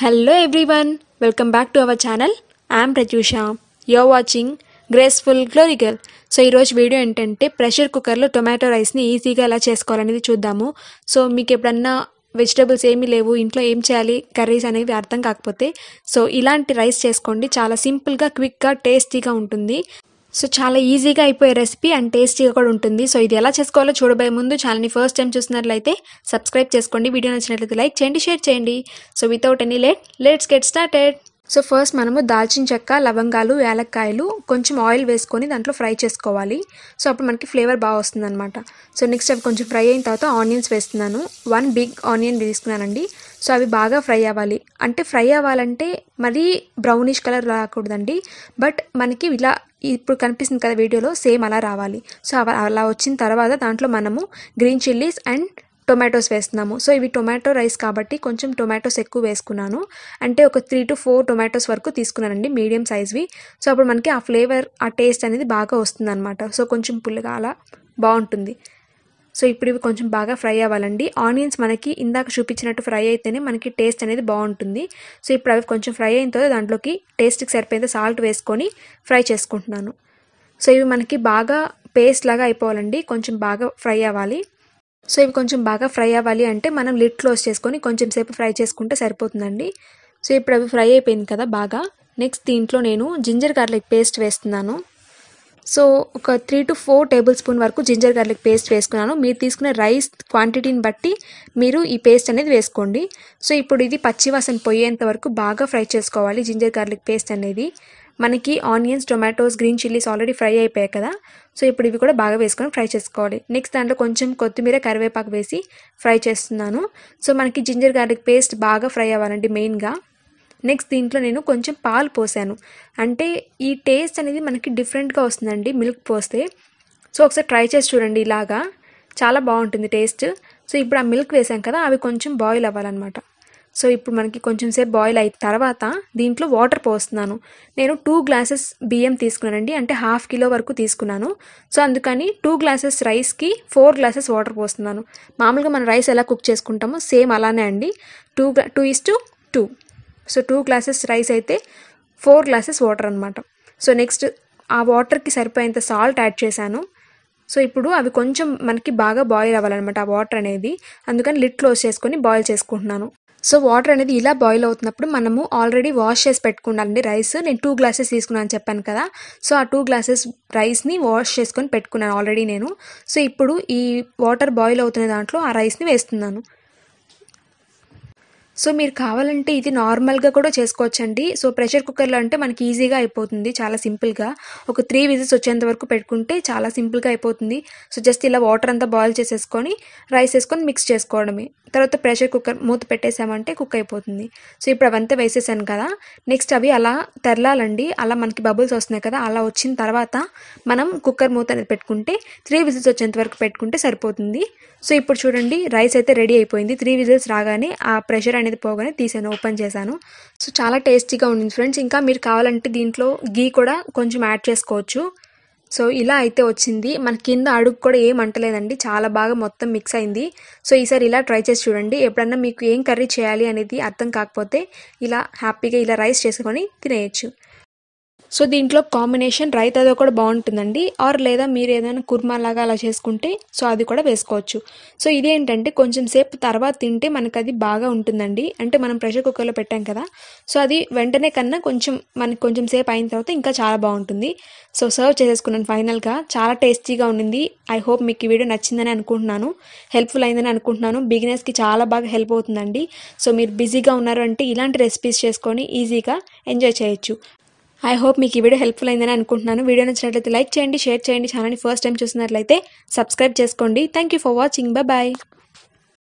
hello everyone welcome back to our channel I'm Pratyusha you're watching graceful గ్లోరిగల్ so ఈరోజు video ఏంటంటే pressure కుక్కర్లో tomato రైస్ని ఈజీగా ఎలా చేసుకోవాలనేది చూద్దాము సో మీకు ఎప్పుడన్నా వెజిటేబుల్స్ ఏమీ లేవు ఇంట్లో ఏం చేయాలి కర్రీస్ అనేవి అర్థం కాకపోతే సో ఇలాంటి రైస్ చేసుకోండి చాలా సింపుల్గా క్విక్గా టేస్టీగా ఉంటుంది సో చాలా ఈజీగా అయిపోయే రెసిపీ అండ్ టేస్టీగా కూడా ఉంటుంది సో ఇది ఎలా చేసుకోవాలో చూడబోయే ముందు ఛానల్ని ఫస్ట్ టైం చూసినట్లయితే సబ్స్క్రైబ్ చేసుకోండి వీడియో నచ్చినట్లయితే లైక్ చేయండి షేర్ చేయండి so without any late let's get started so first మనము దాల్చిన చెక్క లవంగాలు యాలక్కాయలు కొంచెం ఆయిల్ వేసుకొని దాంట్లో ఫ్రై చేసుకోవాలి సో అప్పుడు మనకి ఫ్లేవర్ బాగా వస్తుంది సో నెక్స్ట్ అవి కొంచెం ఫ్రై అయిన తర్వాత ఆనియన్స్ వేస్తున్నాను వన్ బిగ్ ఆనియన్ తీసుకున్నానండి సో అవి బాగా ఫ్రై అవ్వాలి అంటే ఫ్రై అవ్వాలంటే మరీ బ్రౌనిష్ కలర్ రాకూడదండి బట్ మనకి ఇలా ఇప్పుడు కనిపిస్తుంది కదా వీడియోలో సేమ్ అలా రావాలి సో అలా వచ్చిన తర్వాత దాంట్లో మనము గ్రీన్ చిల్లీస్ అండ్ టొమాటోస్ వేస్తున్నాము సో ఇవి టొమాటో రైస్ కాబట్టి కొంచెం టొమాటోస్ ఎక్కువ వేసుకున్నాను అంటే ఒక త్రీ టు ఫోర్ టొమాటోస్ వరకు తీసుకున్నానండి మీడియం సైజ్వి సో అప్పుడు మనకి ఆ ఫ్లేవర్ ఆ టేస్ట్ అనేది బాగా వస్తుందన్నమాట సో కొంచెం పుల్లగా అలా బాగుంటుంది సో ఇప్పుడు ఇవి కొంచెం బాగా ఫ్రై అవ్వాలండి ఆనియన్స్ మనకి ఇందాక చూపించినట్టు ఫ్రై అయితేనే మనకి టేస్ట్ అనేది బాగుంటుంది సో ఇప్పుడు అవి కొంచెం ఫ్రై అయిన తర్వాత దాంట్లోకి టేస్ట్కి సరిపోయేంత సాల్ట్ వేసుకొని ఫ్రై చేసుకుంటున్నాను సో ఇవి మనకి బాగా పేస్ట్ లాగా అయిపోవాలండి కొంచెం బాగా ఫ్రై అవ్వాలి సో ఇవి కొంచెం బాగా ఫ్రై అవ్వాలి అంటే మనం లిడ్ క్లోజ్ చేసుకొని కొంచెం సేపు ఫ్రై చేసుకుంటే సరిపోతుందండి సో ఇప్పుడు అవి ఫ్రై అయిపోయింది కదా బాగా నెక్స్ట్ దీంట్లో నేను జింజర్ గార్లిక్ పేస్ట్ వేస్తున్నాను సో ఒక three to four tablespoon వరకు జింజర్ గార్లిక్ పేస్ట్ వేసుకున్నాను మీరు తీసుకునే రైస్ క్వాంటిటీని బట్టి మీరు ఈ పేస్ట్ అనేది వేసుకోండి సో ఇప్పుడు ఇది పచ్చివాసన పోయేంత వరకు బాగా ఫ్రై చేసుకోవాలి జింజర్ గార్లిక్ పేస్ట్ అనేది మనకి onions tomatoes green chillies already fry అయిపోయాయి కదా సో ఇప్పుడు ఇవి కూడా బాగా వేసుకొని ఫ్రై చేసుకోవాలి నెక్స్ట్ దాంట్లో కొంచెం కొత్తిమీర కరివేపాకు వేసి ఫ్రై చేస్తున్నాను సో మనకి జింజర్ గార్లిక్ పేస్ట్ బాగా ఫ్రై అవ్వాలండి మెయిన్గా నెక్స్ట్ దీంట్లో నేను కొంచెం పాలు పోసాను అంటే ఈ టేస్ట్ అనేది మనకి డిఫరెంట్గా వస్తుందండి మిల్క్ పోస్తే సో ఒకసారి ట్రై చేసి చూడండి ఇలాగా చాలా బాగుంటుంది టేస్ట్ సో ఇప్పుడు ఆ మిల్క్ వేసాం కదా అవి కొంచెం బాయిల్ అవ్వాలన్నమాట సో ఇప్పుడు మనకి కొంచెం సేపు బాయిల్ అయిన తర్వాత దీంట్లో వాటర్ పోస్తున్నాను నేను టూ గ్లాసెస్ బియ్యం తీసుకున్నానండి అంటే హాఫ్ కిలో వరకు తీసుకున్నాను సో అందుకని టూ గ్లాసెస్ రైస్కి ఫోర్ గ్లాసెస్ వాటర్ పోస్తున్నాను మామూలుగా మన రైస్ ఎలా కుక్ చేసుకుంటామో సేమ్ అలానే అండి two two is two so two glasses rice అయితే ఫోర్ గ్లాసెస్ వాటర్ అనమాట సో నెక్స్ట్ ఆ వాటర్కి సరిపోయేంత సాల్ట్ యాడ్ చేశాను సో ఇప్పుడు అవి కొంచెం మనకి బాగా బాయిల్ అవ్వాలన్నమాట ఆ వాటర్ అనేది అందుకని లిట్ క్లోజ్ చేసుకొని బాయిల్ చేసుకుంటున్నాను సో వాటర్ అనేది ఇలా బాయిల్ అవుతున్నప్పుడు మనము ఆల్రెడీ వాష్ చేసి పెట్టుకున్నానండి రైస్ నేను టూ గ్లాసెస్ తీసుకున్నాను అని చెప్పాను కదా సో ఆ టూ గ్లాసెస్ రైస్ని వాష్ చేసుకొని పెట్టుకున్నాను ఆల్రెడీ నేను సో ఇప్పుడు ఈ వాటర్ బాయిల్ అవుతున్న దాంట్లో ఆ రైస్ని వేస్తున్నాను సో మీరు కావాలంటే ఇది నార్మల్గా కూడా చేసుకోవచ్చండి సో ప్రెషర్ కుక్కర్లో అంటే మనకి ఈజీగా అయిపోతుంది చాలా సింపుల్గా ఒక త్రీ విజిల్స్ వచ్చేంత వరకు పెట్టుకుంటే చాలా సింపుల్గా అయిపోతుంది సో జస్ట్ ఇలా వాటర్ అంతా బాయిల్ చేసేసుకొని రైస్ వేసుకొని మిక్స్ చేసుకోవడమే తర్వాత ప్రెషర్ కుక్కర్ మూత పెట్టేసామంటే కుక్ అయిపోతుంది సో ఇప్పుడు అవంతా వేసేసాను కదా నెక్స్ట్ అవి అలా తెరలాలండి అలా మనకి బబుల్స్ వస్తున్నాయి కదా అలా వచ్చిన తర్వాత మనం కుక్కర్ మూత అనేది పెట్టుకుంటే త్రీ విజిల్స్ వచ్చేంత వరకు పెట్టుకుంటే సరిపోతుంది సో ఇప్పుడు చూడండి రైస్ అయితే రెడీ అయిపోయింది త్రీ విజిల్స్ రాగానే ఆ ప్రెషర్ అనేది పోగానే తీసాను ఓపెన్ చేశాను సో చాలా టేస్టీగా ఉండింది ఫ్రెండ్స్ ఇంకా మీరు కావాలంటే దీంట్లో గీ కూడా కొంచెం యాడ్ చేసుకోవచ్చు సో ఇలా అయితే వచ్చింది మన కింద అడుగు కూడా ఏం అంటలేదండి చాలా బాగా మొత్తం మిక్స్ అయింది సో ఈసారి ఇలా ట్రై చేసి చూడండి ఎప్పుడన్నా మీకు ఏం కర్రీ చేయాలి అనేది అర్థం కాకపోతే ఇలా హ్యాపీగా ఇలా రైస్ చేసుకొని తినేయచ్చు సో దీంట్లో కాంబినేషన్ రైతా అది కూడా బాగుంటుందండి ఆర్ లేదా మీరు ఏదైనా కుర్మా లాగా అలా చేసుకుంటే సో అది కూడా వేసుకోవచ్చు సో ఇదేంటంటే కొంచెం సేపు తర్వాత తింటే మనకు అది బాగా ఉంటుందండి అంటే మనం ప్రెషర్ కుక్కర్లో పెట్టాం కదా సో అది వెంటనే కన్నా కొంచెం మనకి కొంచెం సేపు అయిన తర్వాత ఇంకా చాలా బాగుంటుంది సో సర్వ్ చేసేసుకున్నాను ఫైనల్గా చాలా టేస్టీగా ఉండింది ఐ హోప్ మీకు ఈ వీడియో నచ్చిందని అనుకుంటున్నాను హెల్ప్ఫుల్ అయిందని అనుకుంటున్నాను బిగినర్స్కి చాలా బాగా హెల్ప్ అవుతుందండి సో మీరు బిజీగా ఉన్నారు అంటే ఇలాంటి రెసిపీస్ చేసుకొని ఈజీగా ఎంజాయ్ చేయొచ్చు ఐ హోప్ మీకు ఈ వీడియో హెల్ప్ఫుల్ అయిందని అనుకుంటున్నాను వీడియో నచ్చినట్లయితే లైక్ చేయండి షేర్ చేయండి ఛానల్ని ఫస్ట్ టైం చూసినట్లయితే సబ్స్క్రైబ్ చేసుకోండి థ్యాంక్ ఫర్ వాచింగ్ బాయ్